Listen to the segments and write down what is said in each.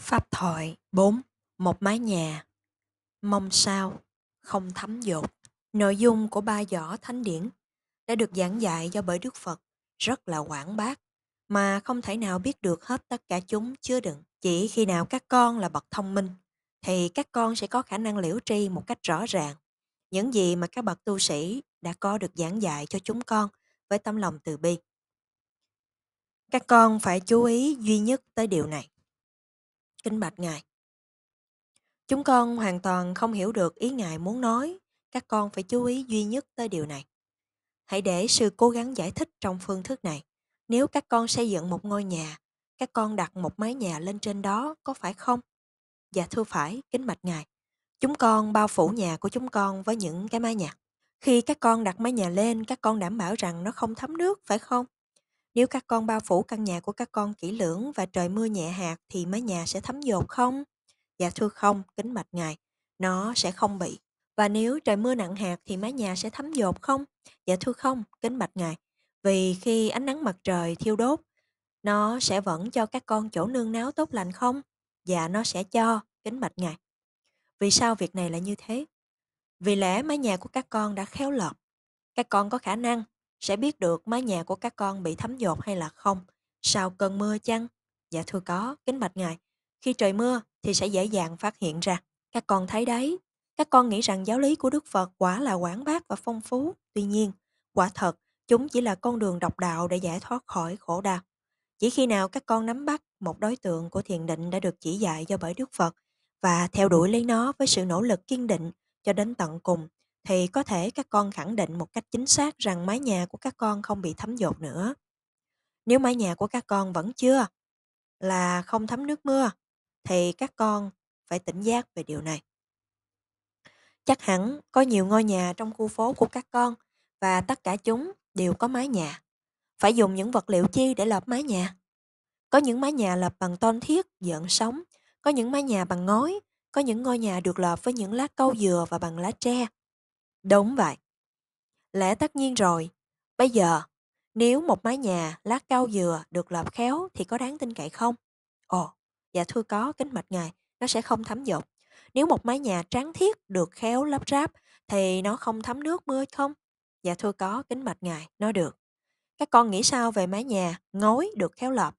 Pháp thoại 4. Một mái nhà Mong sao, không thấm dột Nội dung của ba giỏ thánh điển đã được giảng dạy do bởi Đức Phật rất là quảng bác mà không thể nào biết được hết tất cả chúng chưa đựng. Chỉ khi nào các con là bậc thông minh thì các con sẽ có khả năng liễu tri một cách rõ ràng những gì mà các bậc tu sĩ đã có được giảng dạy cho chúng con với tấm lòng từ bi. Các con phải chú ý duy nhất tới điều này. Kính bạch Ngài. Chúng con hoàn toàn không hiểu được ý Ngài muốn nói, các con phải chú ý duy nhất tới điều này. Hãy để sư cố gắng giải thích trong phương thức này. Nếu các con xây dựng một ngôi nhà, các con đặt một mái nhà lên trên đó có phải không? Dạ thưa phải, kính bạch Ngài. Chúng con bao phủ nhà của chúng con với những cái mái nhà. Khi các con đặt mái nhà lên, các con đảm bảo rằng nó không thấm nước, phải không? Nếu các con bao phủ căn nhà của các con kỹ lưỡng và trời mưa nhẹ hạt thì mái nhà sẽ thấm dột không? Dạ thưa không, kính bạch ngài, nó sẽ không bị. Và nếu trời mưa nặng hạt thì mái nhà sẽ thấm dột không? Dạ thưa không, kính bạch ngài. Vì khi ánh nắng mặt trời thiêu đốt, nó sẽ vẫn cho các con chỗ nương náu tốt lành không? Dạ nó sẽ cho, kính bạch ngài. Vì sao việc này là như thế? Vì lẽ mái nhà của các con đã khéo lợp. Các con có khả năng sẽ biết được mái nhà của các con bị thấm dột hay là không. Sau cơn mưa chăng? Dạ thưa có, kính bạch ngài. Khi trời mưa thì sẽ dễ dàng phát hiện ra. Các con thấy đấy, các con nghĩ rằng giáo lý của Đức Phật quả là quảng bác và phong phú. Tuy nhiên, quả thật, chúng chỉ là con đường độc đạo để giải thoát khỏi khổ đau. Chỉ khi nào các con nắm bắt một đối tượng của thiền định đã được chỉ dạy do bởi Đức Phật và theo đuổi lấy nó với sự nỗ lực kiên định cho đến tận cùng thì có thể các con khẳng định một cách chính xác rằng mái nhà của các con không bị thấm dột nữa. Nếu mái nhà của các con vẫn chưa là không thấm nước mưa thì các con phải tỉnh giác về điều này. Chắc hẳn có nhiều ngôi nhà trong khu phố của các con và tất cả chúng đều có mái nhà. Phải dùng những vật liệu chi để lợp mái nhà? Có những mái nhà lợp bằng tôn thiết, dợn sóng, có những mái nhà bằng ngói, có những ngôi nhà được lợp với những lá câu dừa và bằng lá tre. Đúng vậy. Lẽ tất nhiên rồi. Bây giờ, nếu một mái nhà lát cao dừa được lợp khéo thì có đáng tin cậy không? Ồ, dạ thưa có, kính mạch ngài, nó sẽ không thấm dột. Nếu một mái nhà tráng thiết được khéo lắp ráp thì nó không thấm nước mưa không? Dạ thưa có, kính mạch ngài, nó được. Các con nghĩ sao về mái nhà ngói được khéo lợp?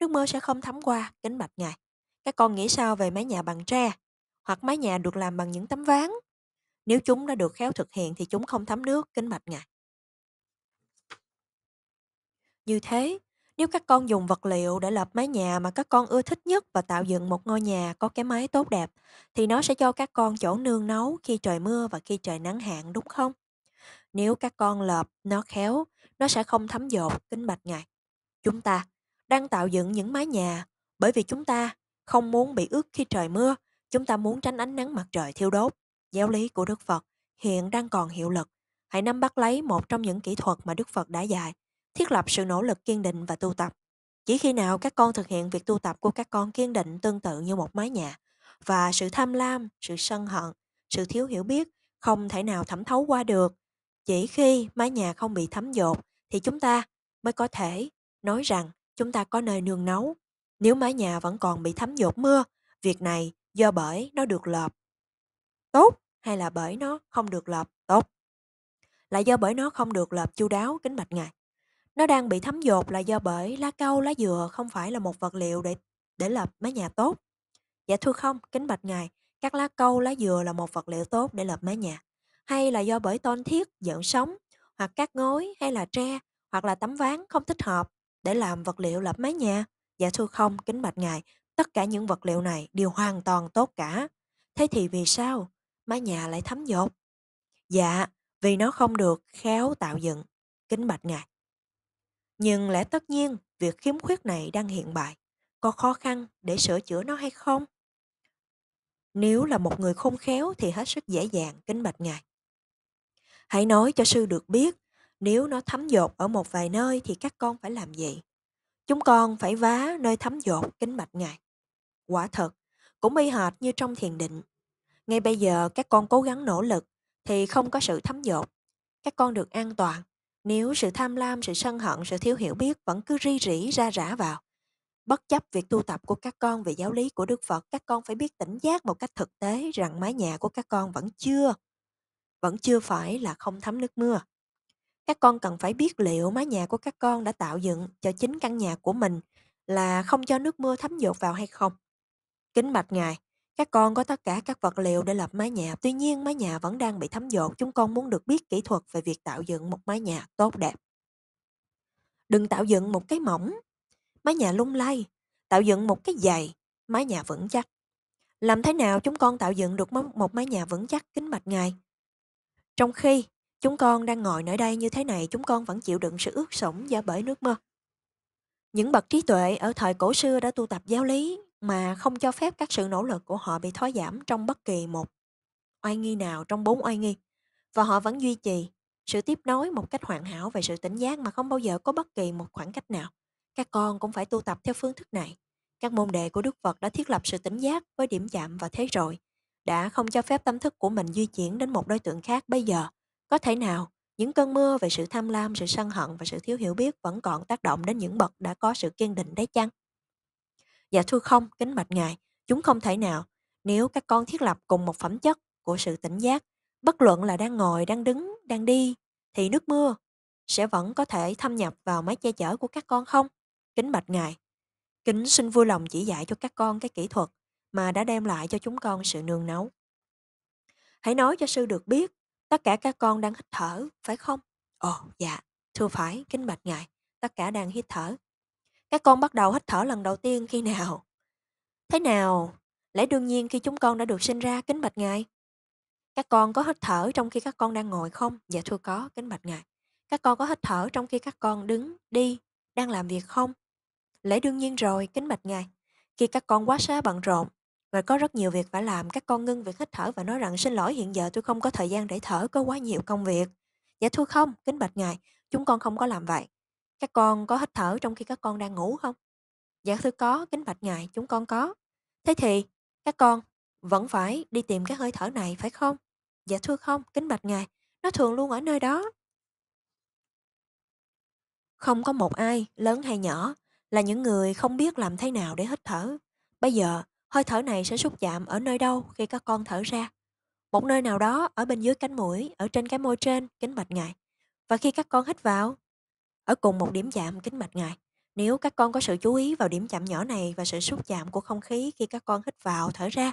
Nước mưa sẽ không thấm qua, kính mạch ngài. Các con nghĩ sao về mái nhà bằng tre? Hoặc mái nhà được làm bằng những tấm ván? Nếu chúng đã được khéo thực hiện thì chúng không thấm nước, kinh mạch ngài. Như thế, nếu các con dùng vật liệu để lập mái nhà mà các con ưa thích nhất và tạo dựng một ngôi nhà có cái mái tốt đẹp, thì nó sẽ cho các con chỗ nương nấu khi trời mưa và khi trời nắng hạn đúng không? Nếu các con lợp nó khéo, nó sẽ không thấm dột, kính bạch ngài. Chúng ta đang tạo dựng những mái nhà bởi vì chúng ta không muốn bị ướt khi trời mưa, chúng ta muốn tránh ánh nắng mặt trời thiêu đốt giáo lý của Đức Phật hiện đang còn hiệu lực. Hãy nắm bắt lấy một trong những kỹ thuật mà Đức Phật đã dạy, thiết lập sự nỗ lực kiên định và tu tập. Chỉ khi nào các con thực hiện việc tu tập của các con kiên định tương tự như một mái nhà, và sự tham lam, sự sân hận, sự thiếu hiểu biết không thể nào thẩm thấu qua được. Chỉ khi mái nhà không bị thấm dột thì chúng ta mới có thể nói rằng chúng ta có nơi nương nấu. Nếu mái nhà vẫn còn bị thấm dột mưa, việc này do bởi nó được lợp. Tốt, hay là bởi nó không được lợp tốt? Là do bởi nó không được lợp chu đáo kính bạch ngài. Nó đang bị thấm dột là do bởi lá câu lá dừa không phải là một vật liệu để để lợp mái nhà tốt. Dạ thưa không, kính bạch ngài, các lá câu lá dừa là một vật liệu tốt để lợp mái nhà. Hay là do bởi tôn thiết, dựng sống, hoặc các ngói hay là tre, hoặc là tấm ván không thích hợp để làm vật liệu lợp mái nhà. Dạ thưa không, kính bạch ngài, tất cả những vật liệu này đều hoàn toàn tốt cả. Thế thì vì sao mái nhà lại thấm dột. Dạ, vì nó không được khéo tạo dựng, kính bạch ngài. Nhưng lẽ tất nhiên, việc khiếm khuyết này đang hiện bại. Có khó khăn để sửa chữa nó hay không? Nếu là một người khôn khéo thì hết sức dễ dàng, kính bạch ngài. Hãy nói cho sư được biết, nếu nó thấm dột ở một vài nơi thì các con phải làm gì? Chúng con phải vá nơi thấm dột, kính bạch ngài. Quả thật, cũng y hệt như trong thiền định, ngay bây giờ các con cố gắng nỗ lực thì không có sự thấm dột. Các con được an toàn nếu sự tham lam, sự sân hận, sự thiếu hiểu biết vẫn cứ ri rỉ ra rã vào. Bất chấp việc tu tập của các con về giáo lý của Đức Phật, các con phải biết tỉnh giác một cách thực tế rằng mái nhà của các con vẫn chưa, vẫn chưa phải là không thấm nước mưa. Các con cần phải biết liệu mái nhà của các con đã tạo dựng cho chính căn nhà của mình là không cho nước mưa thấm dột vào hay không. Kính bạch Ngài, các con có tất cả các vật liệu để lập mái nhà, tuy nhiên mái nhà vẫn đang bị thấm dột. Chúng con muốn được biết kỹ thuật về việc tạo dựng một mái nhà tốt đẹp. Đừng tạo dựng một cái mỏng, mái nhà lung lay, tạo dựng một cái dày, mái nhà vững chắc. Làm thế nào chúng con tạo dựng được một mái nhà vững chắc kính bạch ngài? Trong khi chúng con đang ngồi nơi đây như thế này, chúng con vẫn chịu đựng sự ướt sũng do bởi nước mưa. Những bậc trí tuệ ở thời cổ xưa đã tu tập giáo lý, mà không cho phép các sự nỗ lực của họ bị thói giảm trong bất kỳ một oai nghi nào trong bốn oai nghi và họ vẫn duy trì sự tiếp nối một cách hoàn hảo về sự tỉnh giác mà không bao giờ có bất kỳ một khoảng cách nào các con cũng phải tu tập theo phương thức này các môn đệ của đức phật đã thiết lập sự tỉnh giác với điểm chạm và thế rồi đã không cho phép tâm thức của mình di chuyển đến một đối tượng khác bây giờ có thể nào những cơn mưa về sự tham lam sự sân hận và sự thiếu hiểu biết vẫn còn tác động đến những bậc đã có sự kiên định đấy chăng Dạ thưa không, kính bạch ngài, chúng không thể nào. Nếu các con thiết lập cùng một phẩm chất của sự tỉnh giác, bất luận là đang ngồi, đang đứng, đang đi, thì nước mưa sẽ vẫn có thể thâm nhập vào mái che chở của các con không? Kính bạch ngài. Kính xin vui lòng chỉ dạy cho các con cái kỹ thuật mà đã đem lại cho chúng con sự nương nấu. Hãy nói cho sư được biết, tất cả các con đang hít thở, phải không? Ồ, dạ, thưa phải, kính bạch ngài, tất cả đang hít thở. Các con bắt đầu hít thở lần đầu tiên khi nào? Thế nào? Lẽ đương nhiên khi chúng con đã được sinh ra, kính bạch ngài. Các con có hít thở trong khi các con đang ngồi không? Dạ thưa có, kính bạch ngài. Các con có hít thở trong khi các con đứng, đi, đang làm việc không? Lẽ đương nhiên rồi, kính bạch ngài. Khi các con quá xá bận rộn, và có rất nhiều việc phải làm, các con ngưng việc hít thở và nói rằng xin lỗi hiện giờ tôi không có thời gian để thở, có quá nhiều công việc. Dạ thưa không, kính bạch ngài, chúng con không có làm vậy. Các con có hít thở trong khi các con đang ngủ không? Dạ thưa có, kính bạch ngài, chúng con có. Thế thì, các con vẫn phải đi tìm các hơi thở này phải không? Dạ thưa không, kính bạch ngài, nó thường luôn ở nơi đó. Không có một ai, lớn hay nhỏ, là những người không biết làm thế nào để hít thở. Bây giờ, hơi thở này sẽ xúc chạm ở nơi đâu khi các con thở ra. Một nơi nào đó ở bên dưới cánh mũi, ở trên cái môi trên, kính bạch ngài. Và khi các con hít vào, ở cùng một điểm chạm kính mạch ngài. Nếu các con có sự chú ý vào điểm chạm nhỏ này và sự xúc chạm của không khí khi các con hít vào thở ra,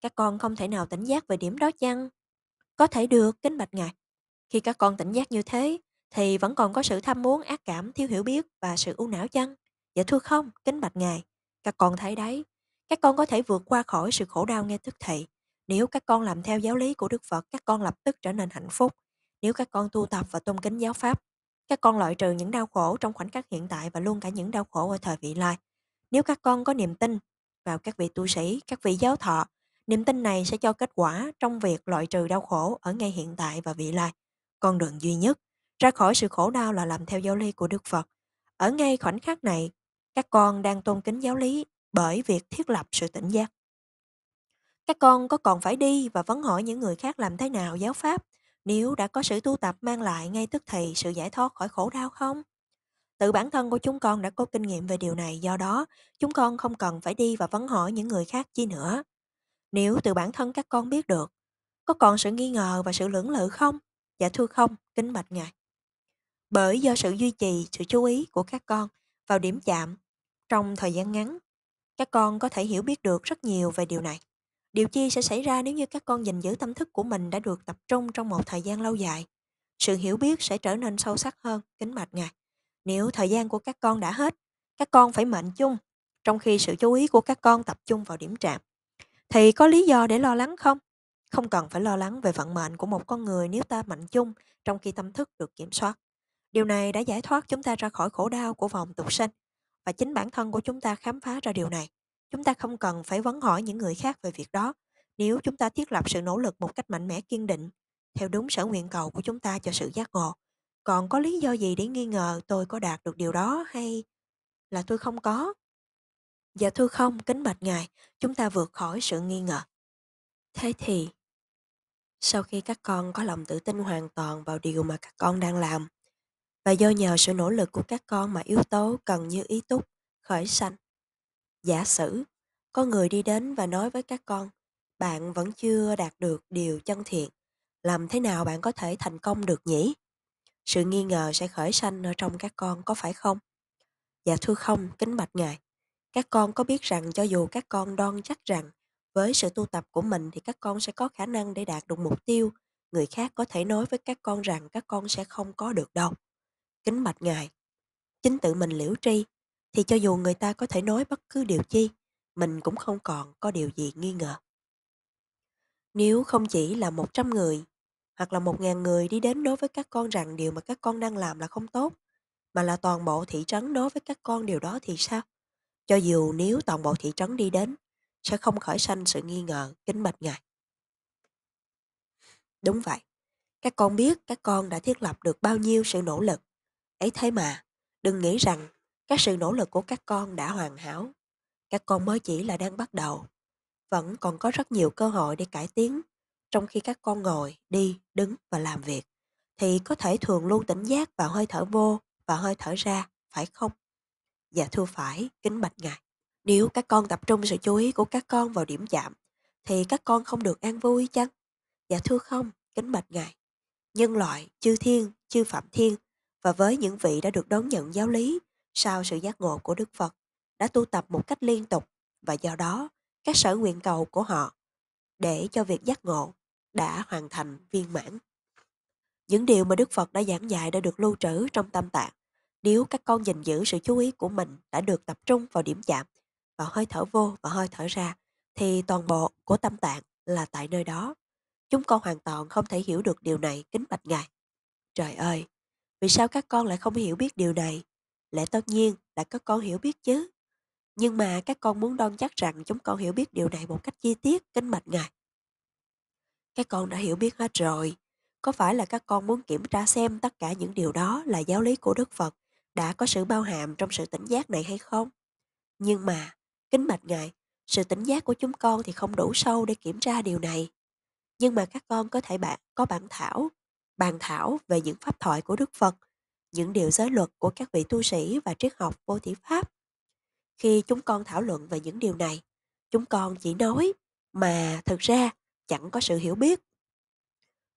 các con không thể nào tỉnh giác về điểm đó chăng? Có thể được, kính bạch ngài. Khi các con tỉnh giác như thế, thì vẫn còn có sự tham muốn, ác cảm, thiếu hiểu biết và sự u não chăng? Dạ thưa không, kính bạch ngài. Các con thấy đấy, các con có thể vượt qua khỏi sự khổ đau nghe thức thị. Nếu các con làm theo giáo lý của Đức Phật, các con lập tức trở nên hạnh phúc. Nếu các con tu tập và tôn kính giáo pháp, các con loại trừ những đau khổ trong khoảnh khắc hiện tại và luôn cả những đau khổ ở thời vị lai. Nếu các con có niềm tin vào các vị tu sĩ, các vị giáo thọ, niềm tin này sẽ cho kết quả trong việc loại trừ đau khổ ở ngay hiện tại và vị lai. Con đường duy nhất ra khỏi sự khổ đau là làm theo giáo lý của Đức Phật. Ở ngay khoảnh khắc này, các con đang tôn kính giáo lý bởi việc thiết lập sự tỉnh giác. Các con có còn phải đi và vấn hỏi những người khác làm thế nào giáo pháp nếu đã có sự tu tập mang lại ngay tức thì sự giải thoát khỏi khổ đau không? Tự bản thân của chúng con đã có kinh nghiệm về điều này do đó chúng con không cần phải đi và vấn hỏi những người khác chi nữa. Nếu từ bản thân các con biết được, có còn sự nghi ngờ và sự lưỡng lự không? Dạ thưa không, kính bạch ngài. Bởi do sự duy trì sự chú ý của các con vào điểm chạm trong thời gian ngắn, các con có thể hiểu biết được rất nhiều về điều này. Điều chi sẽ xảy ra nếu như các con gìn giữ tâm thức của mình đã được tập trung trong một thời gian lâu dài. Sự hiểu biết sẽ trở nên sâu sắc hơn, kính mạch ngài. Nếu thời gian của các con đã hết, các con phải mệnh chung, trong khi sự chú ý của các con tập trung vào điểm trạm. Thì có lý do để lo lắng không? Không cần phải lo lắng về vận mệnh của một con người nếu ta mạnh chung trong khi tâm thức được kiểm soát. Điều này đã giải thoát chúng ta ra khỏi khổ đau của vòng tục sinh và chính bản thân của chúng ta khám phá ra điều này. Chúng ta không cần phải vấn hỏi những người khác về việc đó nếu chúng ta thiết lập sự nỗ lực một cách mạnh mẽ kiên định, theo đúng sở nguyện cầu của chúng ta cho sự giác ngộ. Còn có lý do gì để nghi ngờ tôi có đạt được điều đó hay là tôi không có? Dạ thưa không, kính bạch Ngài, chúng ta vượt khỏi sự nghi ngờ. Thế thì, sau khi các con có lòng tự tin hoàn toàn vào điều mà các con đang làm, và do nhờ sự nỗ lực của các con mà yếu tố cần như ý túc, khởi sanh, Giả sử, có người đi đến và nói với các con, bạn vẫn chưa đạt được điều chân thiện, làm thế nào bạn có thể thành công được nhỉ? Sự nghi ngờ sẽ khởi sanh ở trong các con có phải không? Dạ thưa không, kính bạch ngài. Các con có biết rằng cho dù các con đoan chắc rằng với sự tu tập của mình thì các con sẽ có khả năng để đạt được mục tiêu, người khác có thể nói với các con rằng các con sẽ không có được đâu. Kính bạch ngài, chính tự mình liễu tri thì cho dù người ta có thể nói bất cứ điều chi mình cũng không còn có điều gì nghi ngờ nếu không chỉ là 100 người hoặc là 1.000 người đi đến nói với các con rằng điều mà các con đang làm là không tốt mà là toàn bộ thị trấn nói với các con điều đó thì sao? Cho dù nếu toàn bộ thị trấn đi đến sẽ không khởi sanh sự nghi ngờ kính bạch ngài. Đúng vậy, các con biết các con đã thiết lập được bao nhiêu sự nỗ lực. Ấy thế mà, đừng nghĩ rằng các sự nỗ lực của các con đã hoàn hảo các con mới chỉ là đang bắt đầu vẫn còn có rất nhiều cơ hội để cải tiến trong khi các con ngồi đi đứng và làm việc thì có thể thường luôn tỉnh giác vào hơi thở vô và hơi thở ra phải không dạ thưa phải kính bạch ngài nếu các con tập trung sự chú ý của các con vào điểm chạm thì các con không được an vui chăng dạ thưa không kính bạch ngài nhân loại chư thiên chư phạm thiên và với những vị đã được đón nhận giáo lý sau sự giác ngộ của Đức Phật đã tu tập một cách liên tục và do đó các sở nguyện cầu của họ để cho việc giác ngộ đã hoàn thành viên mãn. Những điều mà Đức Phật đã giảng dạy đã được lưu trữ trong tâm tạng. Nếu các con gìn giữ sự chú ý của mình đã được tập trung vào điểm chạm, vào hơi thở vô và hơi thở ra, thì toàn bộ của tâm tạng là tại nơi đó. Chúng con hoàn toàn không thể hiểu được điều này kính bạch Ngài. Trời ơi, vì sao các con lại không hiểu biết điều này? lẽ tất nhiên là các con hiểu biết chứ nhưng mà các con muốn đoan chắc rằng chúng con hiểu biết điều này một cách chi tiết kính mạch ngài các con đã hiểu biết hết rồi có phải là các con muốn kiểm tra xem tất cả những điều đó là giáo lý của đức phật đã có sự bao hàm trong sự tỉnh giác này hay không nhưng mà kính mạch ngài sự tỉnh giác của chúng con thì không đủ sâu để kiểm tra điều này nhưng mà các con có thể bạn có bản thảo bàn thảo về những pháp thoại của đức phật những điều giới luật của các vị tu sĩ và triết học vô thủy pháp. Khi chúng con thảo luận về những điều này, chúng con chỉ nói mà thực ra chẳng có sự hiểu biết.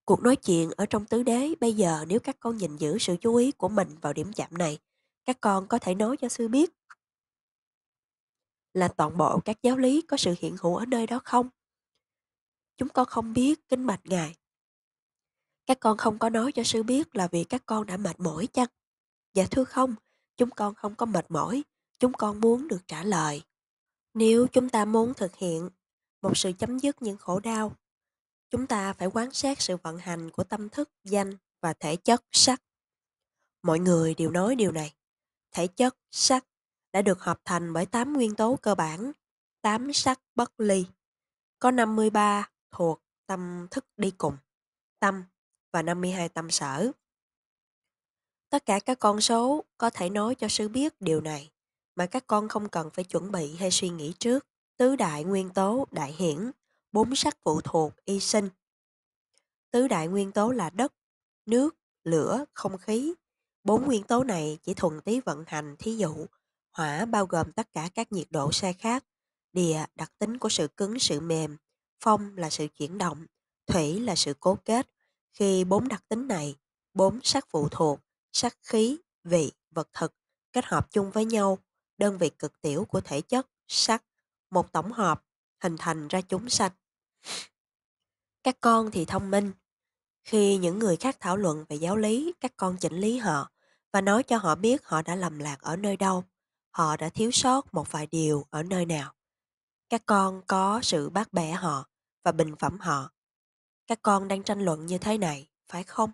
Cuộc nói chuyện ở trong tứ đế bây giờ nếu các con nhìn giữ sự chú ý của mình vào điểm chạm này, các con có thể nói cho sư biết là toàn bộ các giáo lý có sự hiện hữu ở nơi đó không? Chúng con không biết kinh mạch Ngài các con không có nói cho sư biết là vì các con đã mệt mỏi chăng? Dạ thưa không, chúng con không có mệt mỏi, chúng con muốn được trả lời. Nếu chúng ta muốn thực hiện một sự chấm dứt những khổ đau, chúng ta phải quan sát sự vận hành của tâm thức, danh và thể chất sắc. Mọi người đều nói điều này. Thể chất sắc đã được hợp thành bởi tám nguyên tố cơ bản, tám sắc bất ly. Có 53 thuộc tâm thức đi cùng, tâm và 52 tâm sở. Tất cả các con số có thể nói cho sư biết điều này, mà các con không cần phải chuẩn bị hay suy nghĩ trước. Tứ đại nguyên tố, đại hiển, bốn sắc phụ thuộc, y sinh. Tứ đại nguyên tố là đất, nước, lửa, không khí. Bốn nguyên tố này chỉ thuần tí vận hành, thí dụ, hỏa bao gồm tất cả các nhiệt độ xe khác, địa đặc tính của sự cứng, sự mềm, phong là sự chuyển động, thủy là sự cố kết, khi bốn đặc tính này, bốn sắc phụ thuộc, sắc khí, vị, vật thực kết hợp chung với nhau, đơn vị cực tiểu của thể chất, sắc, một tổng hợp, hình thành ra chúng sanh. Các con thì thông minh. Khi những người khác thảo luận về giáo lý, các con chỉnh lý họ và nói cho họ biết họ đã lầm lạc ở nơi đâu, họ đã thiếu sót một vài điều ở nơi nào. Các con có sự bác bẻ họ và bình phẩm họ các con đang tranh luận như thế này, phải không?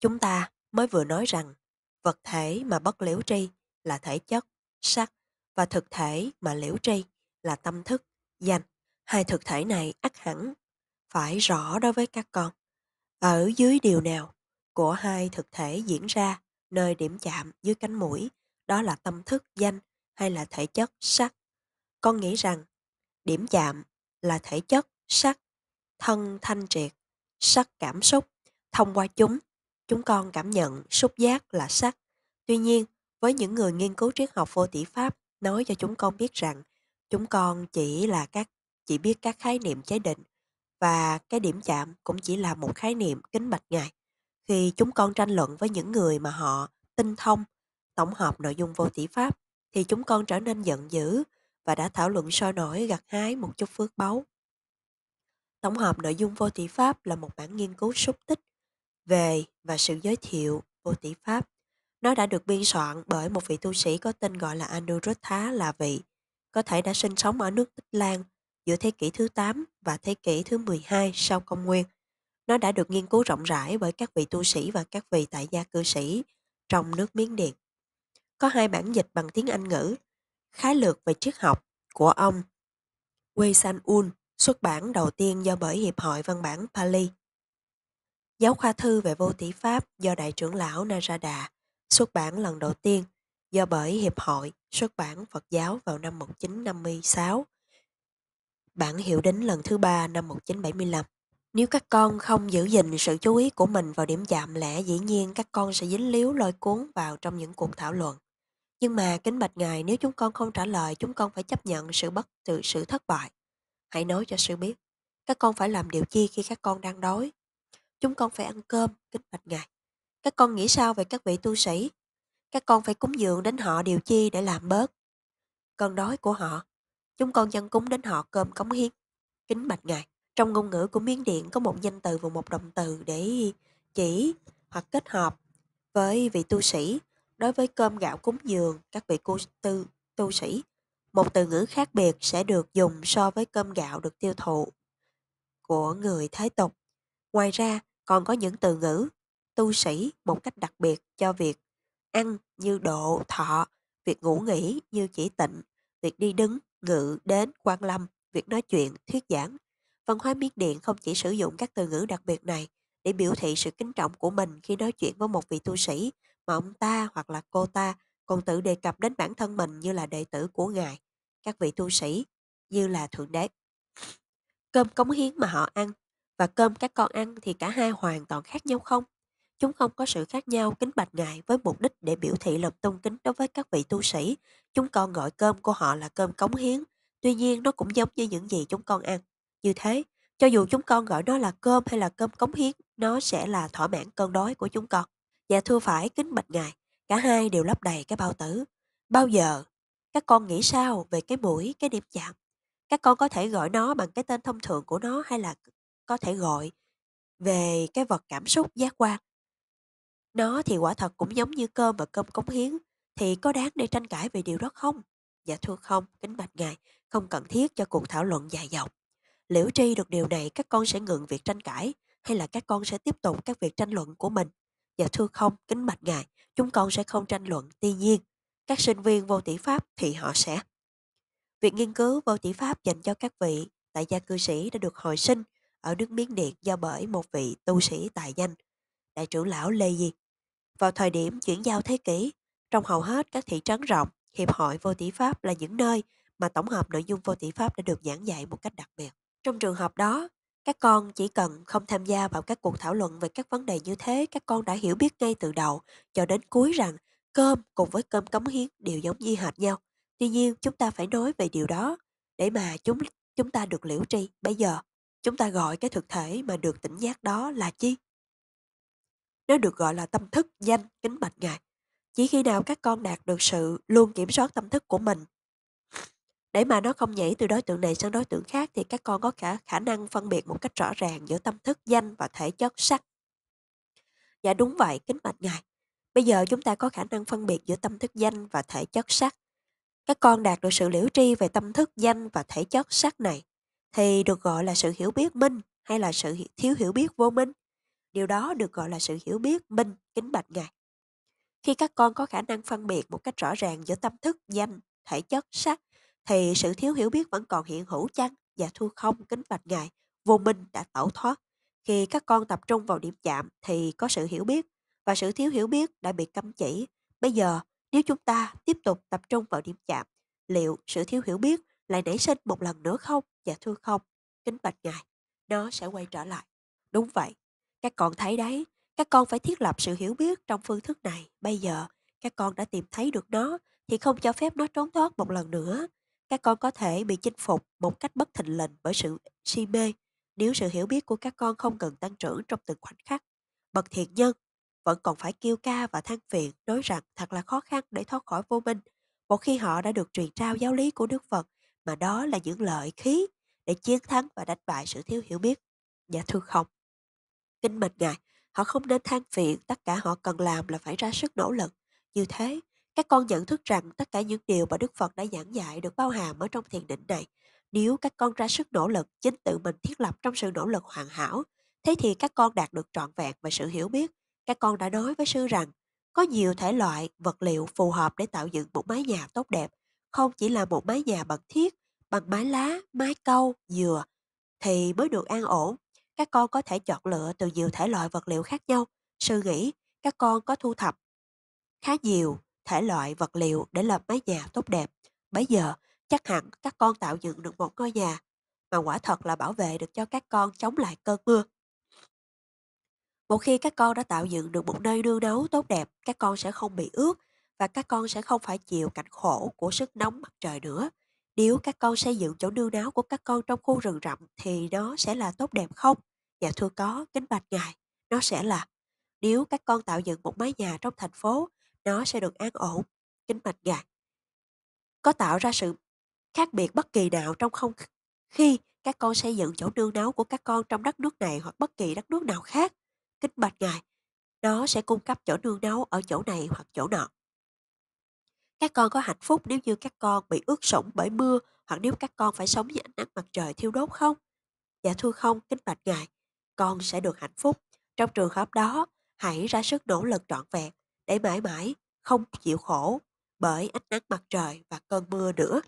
Chúng ta mới vừa nói rằng vật thể mà bất liễu tri là thể chất, sắc và thực thể mà liễu tri là tâm thức, danh. Hai thực thể này ắt hẳn phải rõ đối với các con. Ở dưới điều nào của hai thực thể diễn ra nơi điểm chạm dưới cánh mũi, đó là tâm thức, danh hay là thể chất, sắc. Con nghĩ rằng điểm chạm là thể chất, sắc thân thanh triệt, sắc cảm xúc. Thông qua chúng, chúng con cảm nhận xúc giác là sắc. Tuy nhiên, với những người nghiên cứu triết học vô tỷ pháp nói cho chúng con biết rằng chúng con chỉ là các chỉ biết các khái niệm chế định và cái điểm chạm cũng chỉ là một khái niệm kính bạch ngài. Khi chúng con tranh luận với những người mà họ tinh thông tổng hợp nội dung vô tỷ pháp thì chúng con trở nên giận dữ và đã thảo luận sôi nổi gặt hái một chút phước báu Tổng hợp nội dung vô tỷ pháp là một bản nghiên cứu xúc tích về và sự giới thiệu vô tỷ pháp. Nó đã được biên soạn bởi một vị tu sĩ có tên gọi là Anuruddha là vị, có thể đã sinh sống ở nước Tích Lan giữa thế kỷ thứ 8 và thế kỷ thứ 12 sau công nguyên. Nó đã được nghiên cứu rộng rãi bởi các vị tu sĩ và các vị tại gia cư sĩ trong nước Miến Điện. Có hai bản dịch bằng tiếng Anh ngữ, khái lược về triết học của ông Wei San Un xuất bản đầu tiên do bởi Hiệp hội Văn bản Pali. Giáo khoa thư về vô tỷ Pháp do Đại trưởng lão Narada xuất bản lần đầu tiên do bởi Hiệp hội xuất bản Phật giáo vào năm 1956. Bản hiệu đính lần thứ ba năm 1975. Nếu các con không giữ gìn sự chú ý của mình vào điểm chạm lẽ dĩ nhiên các con sẽ dính líu lôi cuốn vào trong những cuộc thảo luận. Nhưng mà kính bạch ngài nếu chúng con không trả lời chúng con phải chấp nhận sự bất sự, sự thất bại. Hãy nói cho sư biết, các con phải làm điều chi khi các con đang đói. Chúng con phải ăn cơm, kính bạch ngài. Các con nghĩ sao về các vị tu sĩ? Các con phải cúng dường đến họ điều chi để làm bớt. Cơn đói của họ, chúng con dân cúng đến họ cơm cống hiến. Kính bạch ngài, trong ngôn ngữ của Miến Điện có một danh từ và một động từ để chỉ hoặc kết hợp với vị tu sĩ đối với cơm gạo cúng dường các vị cô tư tu sĩ một từ ngữ khác biệt sẽ được dùng so với cơm gạo được tiêu thụ của người thế tục. Ngoài ra, còn có những từ ngữ tu sĩ một cách đặc biệt cho việc ăn như độ thọ, việc ngủ nghỉ như chỉ tịnh, việc đi đứng, ngự, đến, quan lâm, việc nói chuyện, thuyết giảng. Văn hóa Miến Điện không chỉ sử dụng các từ ngữ đặc biệt này để biểu thị sự kính trọng của mình khi nói chuyện với một vị tu sĩ mà ông ta hoặc là cô ta còn tự đề cập đến bản thân mình như là đệ tử của Ngài, các vị tu sĩ, như là Thượng Đế. Cơm cống hiến mà họ ăn và cơm các con ăn thì cả hai hoàn toàn khác nhau không? Chúng không có sự khác nhau kính bạch ngài với mục đích để biểu thị lòng tôn kính đối với các vị tu sĩ. Chúng con gọi cơm của họ là cơm cống hiến, tuy nhiên nó cũng giống như những gì chúng con ăn. Như thế, cho dù chúng con gọi nó là cơm hay là cơm cống hiến, nó sẽ là thỏa mãn cơn đói của chúng con. Dạ thưa phải, kính bạch ngài, Cả hai đều lấp đầy cái bao tử. Bao giờ? Các con nghĩ sao về cái mũi, cái điểm chạm? Các con có thể gọi nó bằng cái tên thông thường của nó hay là có thể gọi về cái vật cảm xúc giác quan. Nó thì quả thật cũng giống như cơm và cơm cống hiến, thì có đáng để tranh cãi về điều đó không? Dạ thưa không, kính bạch ngài, không cần thiết cho cuộc thảo luận dài dòng. Liễu tri được điều này các con sẽ ngừng việc tranh cãi hay là các con sẽ tiếp tục các việc tranh luận của mình? Dạ thưa không, kính bạch ngài, chúng con sẽ không tranh luận tuy nhiên các sinh viên vô tỷ pháp thì họ sẽ việc nghiên cứu vô tỷ pháp dành cho các vị tại gia cư sĩ đã được hồi sinh ở nước miến điện do bởi một vị tu sĩ tài danh đại trưởng lão lê di vào thời điểm chuyển giao thế kỷ trong hầu hết các thị trấn rộng hiệp hội vô tỷ pháp là những nơi mà tổng hợp nội dung vô tỷ pháp đã được giảng dạy một cách đặc biệt trong trường hợp đó các con chỉ cần không tham gia vào các cuộc thảo luận về các vấn đề như thế, các con đã hiểu biết ngay từ đầu cho đến cuối rằng cơm cùng với cơm cống hiến đều giống di hệt nhau. Tuy nhiên, chúng ta phải nói về điều đó để mà chúng chúng ta được liễu tri. Bây giờ, chúng ta gọi cái thực thể mà được tỉnh giác đó là chi? Nó được gọi là tâm thức danh kính bạch ngài. Chỉ khi nào các con đạt được sự luôn kiểm soát tâm thức của mình để mà nó không nhảy từ đối tượng này sang đối tượng khác thì các con có khả khả năng phân biệt một cách rõ ràng giữa tâm thức danh và thể chất sắc dạ đúng vậy kính bạch ngài bây giờ chúng ta có khả năng phân biệt giữa tâm thức danh và thể chất sắc các con đạt được sự liễu tri về tâm thức danh và thể chất sắc này thì được gọi là sự hiểu biết minh hay là sự thiếu hiểu biết vô minh điều đó được gọi là sự hiểu biết minh kính bạch ngài khi các con có khả năng phân biệt một cách rõ ràng giữa tâm thức danh thể chất sắc thì sự thiếu hiểu biết vẫn còn hiện hữu chăng và thu không kính bạch ngài vô minh đã tẩu thoát khi các con tập trung vào điểm chạm thì có sự hiểu biết và sự thiếu hiểu biết đã bị cấm chỉ bây giờ nếu chúng ta tiếp tục tập trung vào điểm chạm liệu sự thiếu hiểu biết lại nảy sinh một lần nữa không và thu không kính bạch ngài nó sẽ quay trở lại đúng vậy các con thấy đấy các con phải thiết lập sự hiểu biết trong phương thức này bây giờ các con đã tìm thấy được nó thì không cho phép nó trốn thoát một lần nữa các con có thể bị chinh phục một cách bất thình lình bởi sự si mê nếu sự hiểu biết của các con không cần tăng trưởng trong từng khoảnh khắc bậc thiện nhân vẫn còn phải kêu ca và than phiền nói rằng thật là khó khăn để thoát khỏi vô minh một khi họ đã được truyền trao giáo lý của đức phật mà đó là những lợi khí để chiến thắng và đánh bại sự thiếu hiểu biết dạ thưa không kinh mệnh ngài họ không nên than phiền tất cả họ cần làm là phải ra sức nỗ lực như thế các con nhận thức rằng tất cả những điều mà Đức Phật đã giảng dạy được bao hàm ở trong thiền định này. Nếu các con ra sức nỗ lực chính tự mình thiết lập trong sự nỗ lực hoàn hảo, thế thì các con đạt được trọn vẹn về sự hiểu biết. Các con đã nói với sư rằng có nhiều thể loại vật liệu phù hợp để tạo dựng một mái nhà tốt đẹp, không chỉ là một mái nhà bằng thiết, bằng mái lá, mái câu, dừa thì mới được an ổn. Các con có thể chọn lựa từ nhiều thể loại vật liệu khác nhau. Sư nghĩ các con có thu thập khá nhiều thể loại vật liệu để lập mái nhà tốt đẹp. Bây giờ, chắc hẳn các con tạo dựng được một ngôi nhà mà quả thật là bảo vệ được cho các con chống lại cơn mưa. Một khi các con đã tạo dựng được một nơi nương nấu tốt đẹp, các con sẽ không bị ướt và các con sẽ không phải chịu cảnh khổ của sức nóng mặt trời nữa. Nếu các con xây dựng chỗ nương náu của các con trong khu rừng rậm thì nó sẽ là tốt đẹp không? Dạ thưa có, kính bạch ngài, nó sẽ là nếu các con tạo dựng một mái nhà trong thành phố nó sẽ được an ổn, kinh mạch gạt. Có tạo ra sự khác biệt bất kỳ nào trong không khi các con xây dựng chỗ nương náu của các con trong đất nước này hoặc bất kỳ đất nước nào khác. Kinh mạch ngài, nó sẽ cung cấp chỗ nương náu ở chỗ này hoặc chỗ nọ. Các con có hạnh phúc nếu như các con bị ướt sũng bởi mưa hoặc nếu các con phải sống dưới ánh nắng mặt trời thiêu đốt không? Dạ thưa không, kính bạch ngài, con sẽ được hạnh phúc. Trong trường hợp đó, hãy ra sức nỗ lực trọn vẹn để mãi mãi không chịu khổ bởi ánh nắng mặt trời và cơn mưa nữa